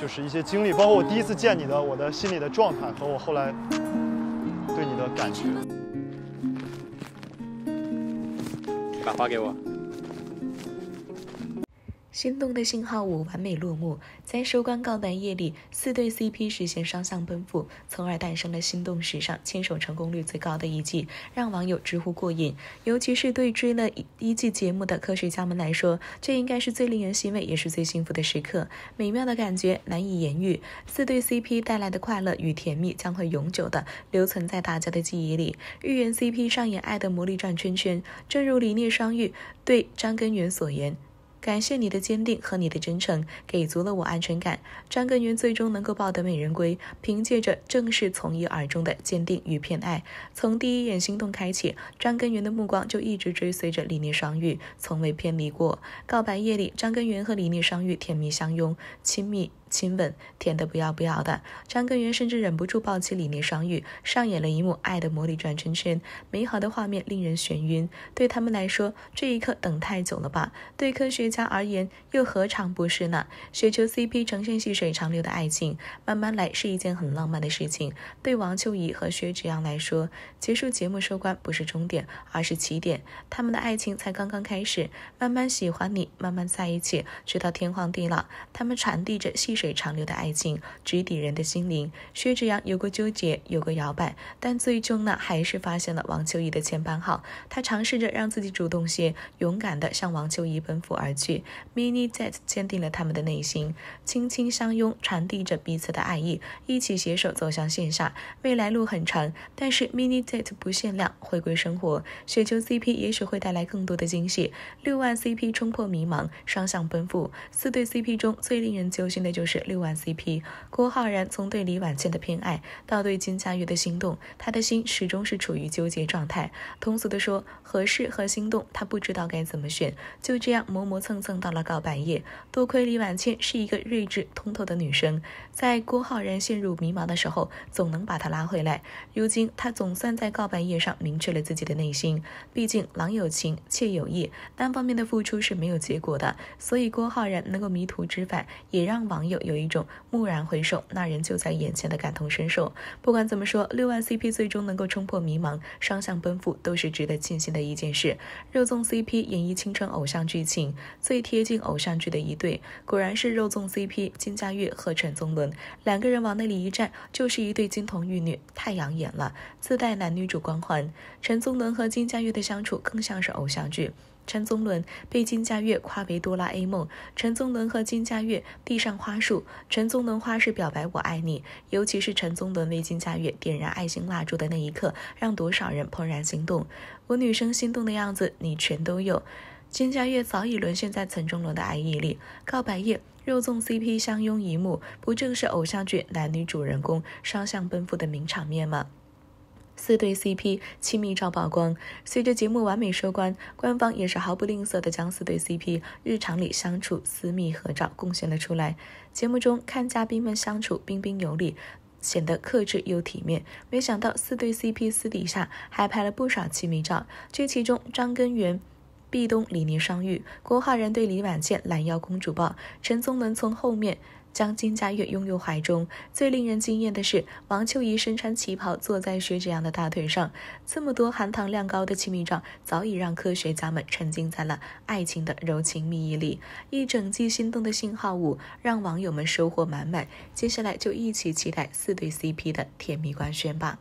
就是一些经历，包括我第一次见你的，我的心里的状态和我后来对你的感觉。把花给我。心动的信号五完美落幕，在收官告白夜里，四对 CP 实现双向奔赴，从而诞生了心动史上牵手成功率最高的一季，让网友直呼过瘾。尤其是对追了一季节目的科学家们来说，这应该是最令人欣慰也是最幸福的时刻，美妙的感觉难以言喻。四对 CP 带来的快乐与甜蜜将会永久的留存在大家的记忆里。预言 CP 上演爱的魔力转圈圈，正如李念双玉对张根源所言。感谢你的坚定和你的真诚，给足了我安全感。张根源最终能够抱得美人归，凭借着正是从一而终的坚定与偏爱。从第一眼心动开启，张根源的目光就一直追随着李念双玉，从未偏离过。告白夜里，张根源和李念双玉甜蜜相拥，亲密。亲吻，甜的不要不要的。张根源甚至忍不住抱起李念双语，上演了一幕爱的魔力转圈圈，美好的画面令人眩晕。对他们来说，这一刻等太久了吧？对科学家而言，又何尝不是呢？雪球 CP 呈现细水长流的爱情，慢慢来是一件很浪漫的事情。对王秋怡和薛之阳来说，结束节目收官不是终点，而是起点。他们的爱情才刚刚开始，慢慢喜欢你，慢慢在一起，直到天荒地老。他们传递着细。水长流的爱情，直抵人的心灵。薛之阳有过纠结，有过摇摆，但最终呢，还是发现了王秋怡的千般好。他尝试着让自己主动些，勇敢地向王秋怡奔赴而去。mini d a t 坚定了他们的内心，轻轻相拥，传递着彼此的爱意，一起携手走向线下。未来路很长，但是 mini d a t 不限量，回归生活。雪球 CP 也许会带来更多的惊喜。六万 CP 冲破迷茫，双向奔赴。四对 CP 中最令人揪心的就是。是六万 CP。郭浩然从对李婉倩的偏爱到对金佳悦的心动，他的心始终是处于纠结状态。通俗的说，合适和心动，他不知道该怎么选。就这样磨磨蹭蹭到了告白夜。多亏李婉倩是一个睿智通透的女生，在郭浩然陷入迷茫的时候，总能把他拉回来。如今，他总算在告白夜上明确了自己的内心。毕竟，郎有情妾有意，单方面的付出是没有结果的。所以，郭浩然能够迷途知返，也让网友。有一种蓦然回首，那人就在眼前的感同身受。不管怎么说，六万 CP 最终能够冲破迷茫，双向奔赴，都是值得庆幸的一件事。肉粽 CP 演绎青春偶像剧情，最贴近偶像剧的一对，果然是肉粽 CP 金佳玉和陈宗伦。两个人往那里一站，就是一对金童玉女，太养眼了，自带男女主光环。陈宗伦和金佳玉的相处更像是偶像剧。陈宗伦被金佳悦夸为哆啦 A 梦，陈宗伦和金佳悦递上花束，陈宗伦花式表白我爱你，尤其是陈宗伦为金佳悦点燃爱心蜡烛的那一刻，让多少人怦然心动。我女生心动的样子，你全都有。金佳悦早已沦陷在陈忠伦的爱意里，告白夜肉粽 CP 相拥一幕，不正是偶像剧男女主人公双向奔赴的名场面吗？四对 CP 亲密照曝光，随着节目完美收官，官方也是毫不吝啬地将四对 CP 日常里相处私密合照贡献了出来。节目中看嘉宾们相处彬彬有礼，显得克制又体面。没想到四对 CP 私底下还拍了不少亲密照，这其中张根源、壁咚李宁双欲，郭浩然对李婉倩拦腰公主抱，陈宗伦从后面将金佳悦拥入怀中。最令人惊艳的是，王秋怡身穿旗袍坐在薛之洋的大腿上。这么多含糖量高的亲密照，早已让科学家们沉浸在了爱情的柔情蜜意里。一整季心动的信号舞，让网友们收获满满。接下来就一起期待四对 CP 的甜蜜官宣吧。